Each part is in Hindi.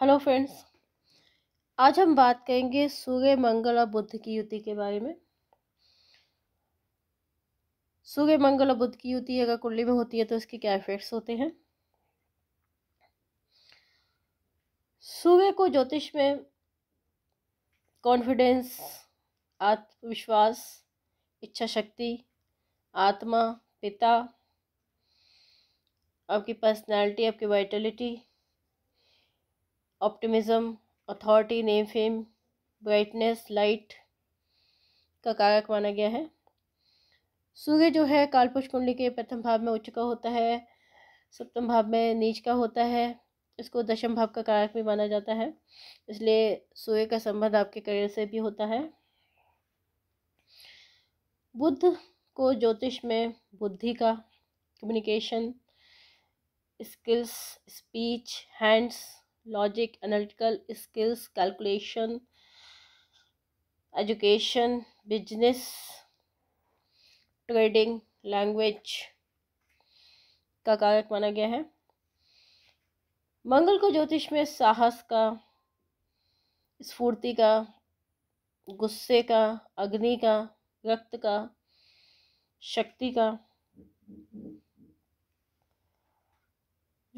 हेलो फ्रेंड्स आज हम बात करेंगे सूर्य मंगल और बुद्ध की युति के बारे में सूर्य मंगल और बुद्ध की युति अगर कुंडली में होती है तो इसके क्या इफेक्ट्स होते हैं सूर्य को ज्योतिष में कॉन्फिडेंस आत्मविश्वास इच्छा शक्ति आत्मा पिता आपकी पर्सनालिटी आपकी vitality optimism authority name fame brightness light का कारक माना गया है सूर्य जो है कालपुष कुंडली के प्रथम भाव में उच्च का होता है सप्तम भाव में नीच का होता है इसको दशम भाव का कारक भी माना जाता है इसलिए सूर्य का संबंध आपके करियर से भी होता है बुद्ध को ज्योतिष में बुद्धि का communication skills speech hands logic analytical skills calculation education business trading language का कारक माना गया है मंगल को ज्योतिष में साहस का स्फूर्ति का गुस्से का अग्नि का रक्त का शक्ति का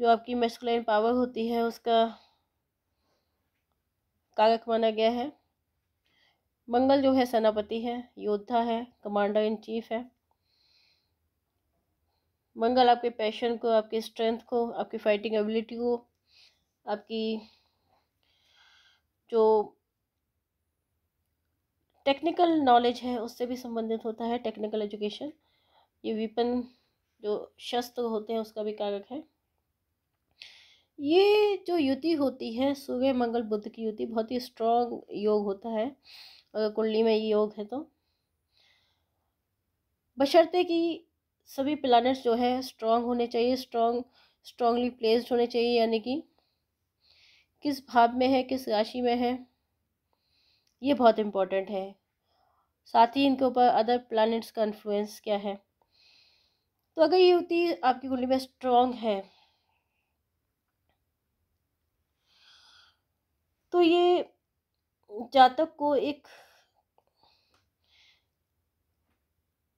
जो आपकी मेस्कुलाइन पावर होती है उसका कारक माना गया है मंगल जो है सेनापति है योद्धा है कमांडर इन चीफ है मंगल आपके पैशन को आपके स्ट्रेंथ को आपकी फाइटिंग एबिलिटी को आपकी जो टेक्निकल नॉलेज है उससे भी संबंधित होता है टेक्निकल एजुकेशन ये वीपन जो शस्त्र होते हैं उसका भी कारक है ये जो युति होती है सूर्य मंगल बुद्ध की युति बहुत ही स्ट्रॉन्ग योग होता है अगर कुंडली में ये योग है तो बशर्ते कि सभी प्लानट्स जो है स्ट्रॉन्ग होने चाहिए स्ट्रॉन्ग स्ट्रांगली प्लेस्ड होने चाहिए यानी कि किस भाव में है किस राशि में है ये बहुत इम्पोर्टेंट है साथ ही इनके ऊपर अदर प्लानट्स का इन्फ्लुएंस क्या है तो अगर ये युति आपकी कुंडली में स्ट्रॉन्ग है ये जातक को एक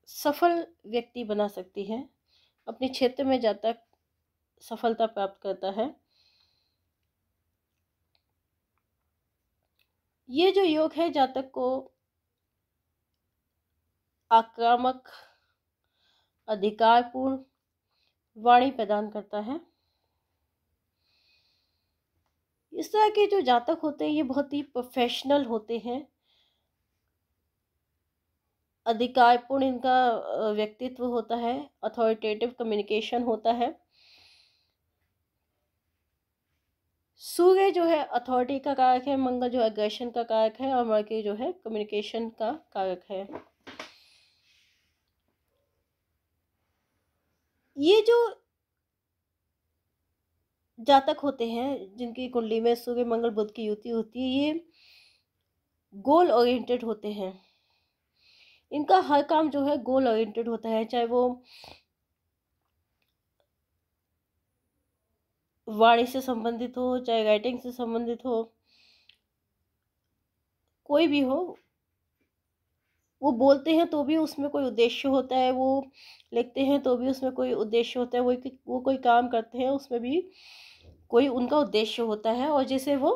सफल व्यक्ति बना सकती है अपने क्षेत्र में जातक सफलता प्राप्त करता है ये जो योग है जातक को आक्रामक अधिकारपूर्ण वाणी प्रदान करता है इस तरह के जो जातक होते हैं ये बहुत ही प्रोफेशनल होते हैं अधिकारपूर्ण इनका व्यक्तित्व होता है अथॉरिटेटिव कम्युनिकेशन होता है सूर्य जो है अथॉरिटी का कारक है मंगल जो एग्रेशन का कारक है और मर्की जो है कम्युनिकेशन का कारक है ये जो जातक होते हैं जिनकी कुंडली में सूर्य मंगल बुद्ध की युति होती है ये गोल ओरिएंटेड होते हैं इनका हर काम जो है गोल ओरिएंटेड होता है चाहे वो वाणी से संबंधित हो चाहे राइटिंग से संबंधित हो कोई भी हो वो बोलते हैं तो भी उसमें कोई उद्देश्य होता है वो लिखते हैं तो भी उसमें कोई उद्देश्य होता है वो वो कोई काम करते हैं उसमें भी कोई उनका उद्देश्य होता है और जैसे वो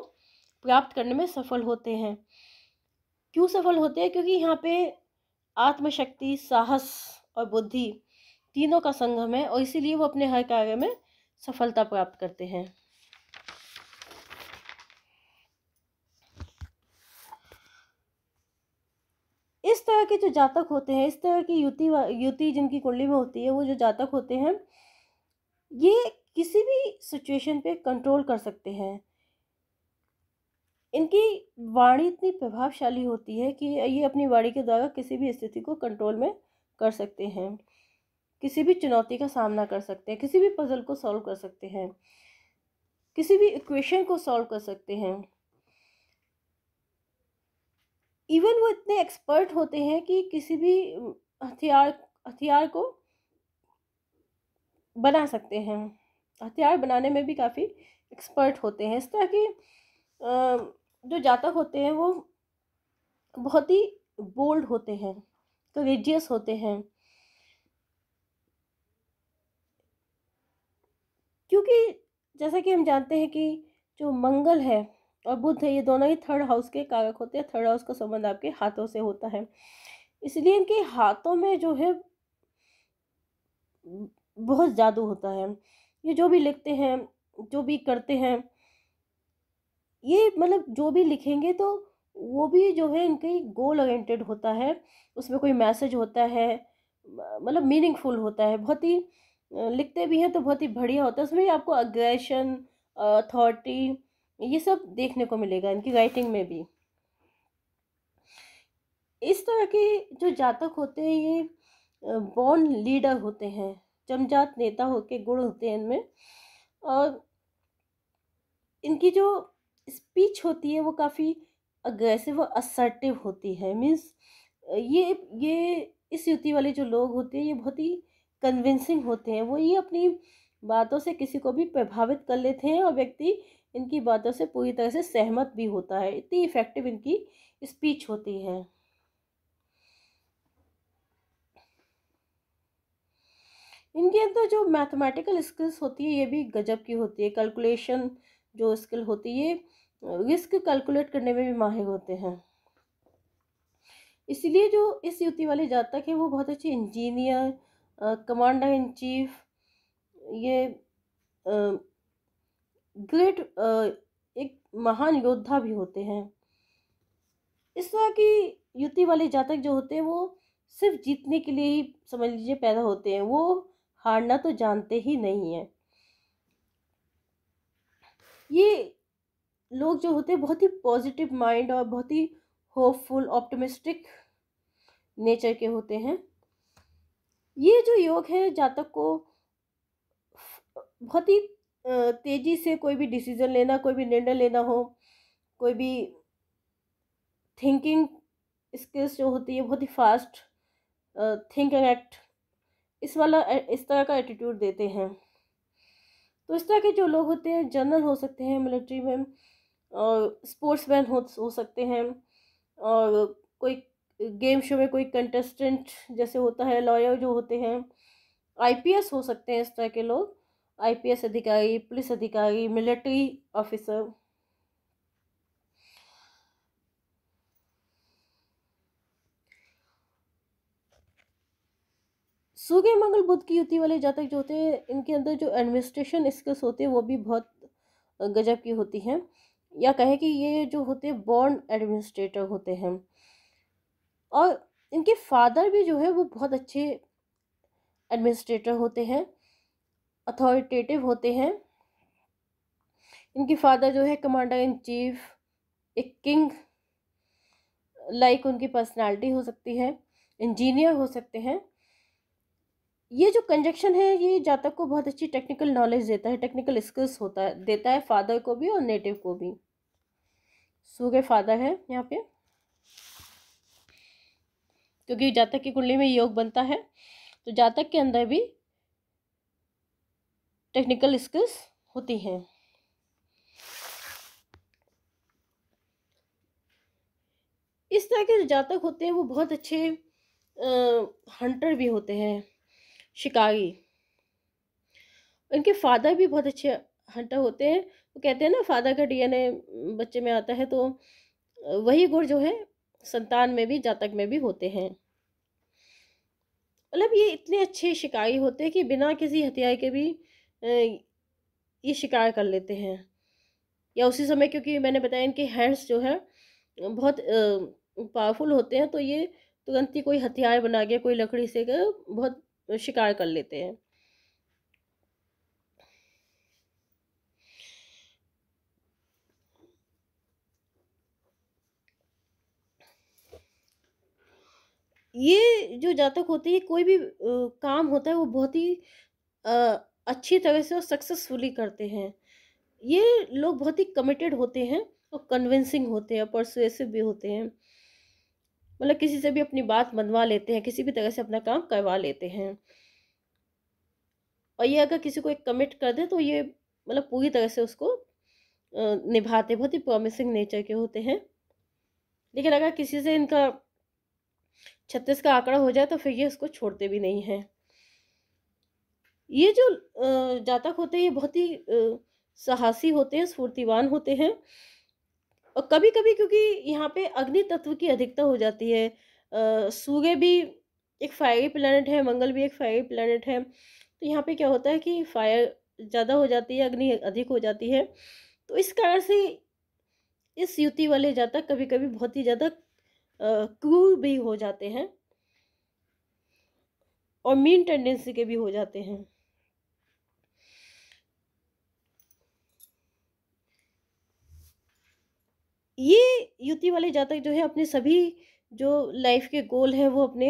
प्राप्त करने में सफल होते हैं क्यों सफल होते हैं क्योंकि यहाँ पे आत्मशक्ति साहस और बुद्धि तीनों का संगम है और इसीलिए वो अपने हर कार्य में सफलता प्राप्त करते हैं तरह के जो जातक होते हैं इस तरह की युति युति जिनकी कुंडली में होती है वो जो जातक होते हैं ये किसी भी सिचुएशन पे कंट्रोल कर सकते हैं इनकी वाणी इतनी प्रभावशाली होती है कि ये अपनी वाणी के द्वारा किसी भी स्थिति को कंट्रोल में कर सकते हैं किसी भी चुनौती का सामना कर सकते हैं किसी भी पजल को सॉल्व कर सकते हैं किसी भी इक्वेशन को सॉल्व कर सकते हैं इवन वो इतने एक्सपर्ट होते हैं कि किसी भी हथियार हथियार को बना सकते हैं हथियार बनाने में भी काफ़ी एक्सपर्ट होते हैं इस तरह की जो जातक होते हैं वो बहुत ही बोल्ड होते हैं करेजियस होते हैं क्योंकि जैसा कि हम जानते हैं कि जो मंगल है और बुध है ये दोनों ही थर्ड हाउस के कारक होते हैं थर्ड हाउस का संबंध आपके हाथों से होता है इसलिए इनके हाथों में जो है बहुत जादू होता है ये जो भी लिखते हैं जो भी करते हैं ये मतलब जो भी लिखेंगे तो वो भी जो है इनके गोल ओरिएंटेड होता है उसमें कोई मैसेज होता है मतलब मीनिंगफुल होता है बहुत ही लिखते भी हैं तो बहुत ही बढ़िया होता है उसमें आपको अग्रेशन अथॉरिटी ये सब देखने को मिलेगा इनकी राइटिंग में भी इस तरह के जो जातक होते हैं ये बॉन लीडर होते हैं जमजात नेता होके गुण होते हैं इनमें और इनकी जो स्पीच होती है वो काफ़ी अग्रेसिव और असर्टिव होती है मीन्स ये ये इस युति वाले जो लोग होते हैं ये बहुत ही कन्विंसिंग होते हैं वो ये अपनी बातों से किसी को भी प्रभावित कर लेते हैं और व्यक्ति इनकी बातों से पूरी तरह से सहमत भी होता है इतनी इफ़ेक्टिव इनकी स्पीच होती है इनके अंदर जो मैथमेटिकल स्किल्स होती है ये भी गजब की होती है कैलकुलेशन जो स्किल होती है रिस्क कैलकुलेट करने में भी माहिर होते हैं इसलिए जो इस युति वाले जातक है वो बहुत अच्छे इंजीनियर कमांडर इन चीफ ये ग्रेट एक महान योद्धा भी होते हैं इस तरह की युति वाले जातक जो होते हैं वो सिर्फ जीतने के लिए ही समझ लीजिए पैदा होते हैं वो हारना तो जानते ही नहीं है ये लोग जो होते हैं बहुत ही पॉजिटिव माइंड और बहुत ही होपफुल ऑप्टिमिस्टिक नेचर के होते हैं ये जो योग है जातक को बहुत ही तेज़ी से कोई भी डिसीज़न लेना कोई भी निर्णय लेना हो कोई भी थिंकिंग स्किल्स जो होती है बहुत ही फास्ट थिंक एंड एक्ट इस वाला इस तरह का एटीट्यूड देते हैं तो इस तरह के जो लोग होते हैं जनरल हो सकते हैं मिलिट्री में और स्पोर्ट्स मैन हो हो सकते हैं और कोई गेम शो में कोई कंटेस्टेंट जैसे होता है लॉयर जो होते हैं आईपीएस हो सकते हैं इस तरह के लोग आईपीएस अधिकारी पुलिस अधिकारी मिलिट्री ऑफिसर सूर्य मंगल बुद्ध की युति वाले जातक जो होते हैं इनके अंदर जो एडमिनिस्ट्रेशन स्किल्स होते हैं वो भी बहुत गजब की होती हैं या कहें कि ये जो होते हैं बॉर्न एडमिनिस्ट्रेटर होते हैं और इनके फादर भी जो है वो बहुत अच्छे एडमिनिस्ट्रेटर होते हैं अथॉरिटेटिव होते हैं इनके फादर जो है कमांडर इन चीफ एक किंग लाइक उनकी पर्सनालिटी हो सकती है इंजीनियर हो सकते हैं ये जो कंजक्शन है ये जातक को बहुत अच्छी टेक्निकल नॉलेज देता है टेक्निकल स्किल्स होता है देता है फादर को भी और नेटिव को भी सूर्य फादर है यहाँ पे क्योंकि जातक की कुंडली में योग बनता है तो जातक के अंदर भी टेक्निकल स्किल्स होती हैं इस तरह के जो जातक होते हैं वो बहुत अच्छे हंटर भी होते हैं शिकारी इनके फादर भी बहुत अच्छे हंटर होते हैं वो कहते हैं ना फादर का डीएनए बच्चे में आता है तो वही गुण जो है संतान में भी जातक में भी होते हैं मतलब ये इतने अच्छे शिकारी होते हैं कि बिना किसी हथियार के भी ये शिकार कर लेते हैं या उसी समय क्योंकि मैंने बताया इनके हैंड्स जो है बहुत पावरफुल होते हैं तो ये तुरंत ही कोई हथियार बना के कोई लकड़ी से बहुत शिकार कर लेते हैं ये जो जातक होते हैं कोई भी आ, काम होता है वो बहुत ही अच्छी तरह से और सक्सेसफुली करते हैं ये लोग बहुत ही कमिटेड होते हैं और कन्विंसिंग होते हैं परसुएसिव भी होते हैं मतलब किसी से भी अपनी बात मनवा लेते हैं किसी भी तरह से अपना काम करवा लेते हैं और ये अगर किसी को एक कमिट कर दे तो ये मतलब पूरी तरह से उसको निभाते बहुत ही प्रॉमिसिंग नेचर के होते हैं लेकिन अगर किसी से इनका छत्तीस का आंकड़ा हो जाए तो फिर ये उसको छोड़ते भी नहीं हैं ये जो जातक होते हैं ये बहुत ही साहसी होते हैं स्फूर्तिवान होते हैं और कभी कभी क्योंकि यहाँ पे अग्नि तत्व की अधिकता हो जाती है सूर्य भी एक फायरी प्लानट है मंगल भी एक फायरी प्लानट है तो यहाँ पे क्या होता है कि फायर ज़्यादा हो जाती है अग्नि अधिक हो जाती है तो इस कारण से इस युति वाले जातक कभी कभी बहुत ही ज़्यादा क्रूर भी हो जाते हैं और मीन टेंडेंसी के भी हो जाते हैं ये युति वाले जातक जो है अपने सभी जो लाइफ के गोल हैं वो अपने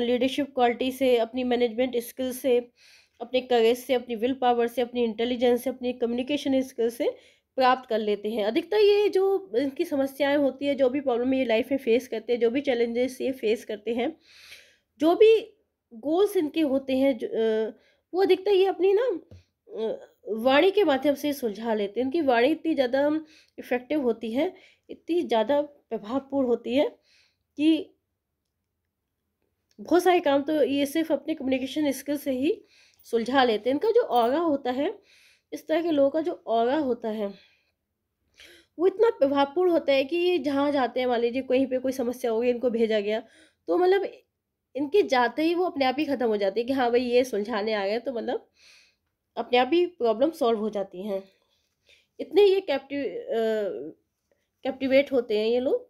लीडरशिप क्वालिटी से अपनी मैनेजमेंट स्किल से अपने करेज से अपनी विल पावर से अपनी इंटेलिजेंस से अपनी कम्युनिकेशन स्किल से प्राप्त कर लेते हैं अधिकतर ये जो इनकी समस्याएं होती है जो भी प्रॉब्लम ये लाइफ में फेस करते हैं जो भी चैलेंजेस ये फेस करते हैं जो भी गोल्स इनके होते हैं जो, वो अधिकतर ये अपनी ना वाणी के माध्यम से सुलझा लेते हैं इनकी वाणी इतनी ज़्यादा इफ़ेक्टिव होती है इतनी ज़्यादा प्रभावपूर्ण होती है कि बहुत सारे काम तो ये सिर्फ अपने कम्युनिकेशन स्किल से ही सुलझा लेते हैं इनका जो औरा होता है इस तरह के लोगों का जो औरा होता है वो इतना प्रभावपूर्ण होता है कि ये जहाँ जाते हैं मान लीजिए कहीं पे कोई समस्या होगी इनको भेजा गया तो मतलब इनके जाते ही वो अपने आप ही ख़त्म हो जाती है कि हाँ भाई ये सुलझाने आ गए तो मतलब अपने आप ही प्रॉब्लम सॉल्व हो जाती हैं इतने ये कैप्टिव कैप्टिवेट होते हैं ये लोग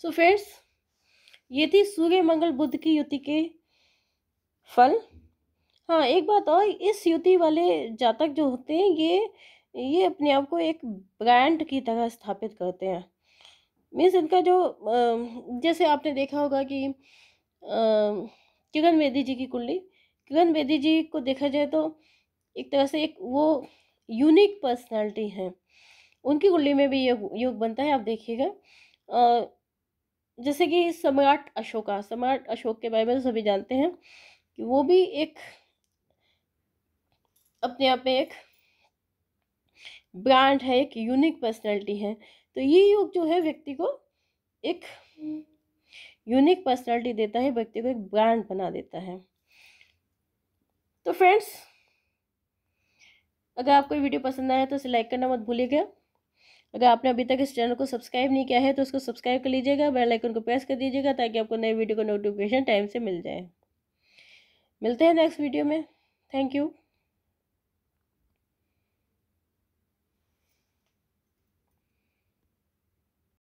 सो so फ्रेंड्स ये थी सूर्य मंगल बुद्ध की युति के फल हाँ एक बात और इस युति वाले जातक जो होते हैं ये ये अपने आप को एक ब्रांड की तरह स्थापित करते हैं मीन्स इनका जो जैसे आपने देखा होगा कि किरण बेदी जी की कुंडली किरण बेदी जी को देखा जाए तो एक तरह से एक वो यूनिक पर्सनालिटी है उनकी कुंडली में भी योग योग बनता है आप देखिएगा जैसे कि सम्राट अशोका सम्राट अशोक के बारे में तो सभी जानते हैं कि वो भी एक अपने आप में एक ब्रांड है एक यूनिक पर्सनैलिटी है तो ये योग जो है व्यक्ति को एक यूनिक पर्सनैलिटी देता है व्यक्ति को एक ब्रांड बना देता है तो फ्रेंड्स अगर आपको वीडियो पसंद आया तो इसे लाइक करना मत भूलिएगा अगर आपने अभी तक इस चैनल को सब्सक्राइब नहीं किया है तो उसको सब्सक्राइब कर लीजिएगा बेल आइकन को प्रेस कर दीजिएगा ताकि आपको नए वीडियो का नोटिफिकेशन टाइम से मिल जाए मिलते हैं नेक्स्ट वीडियो में थैंक यू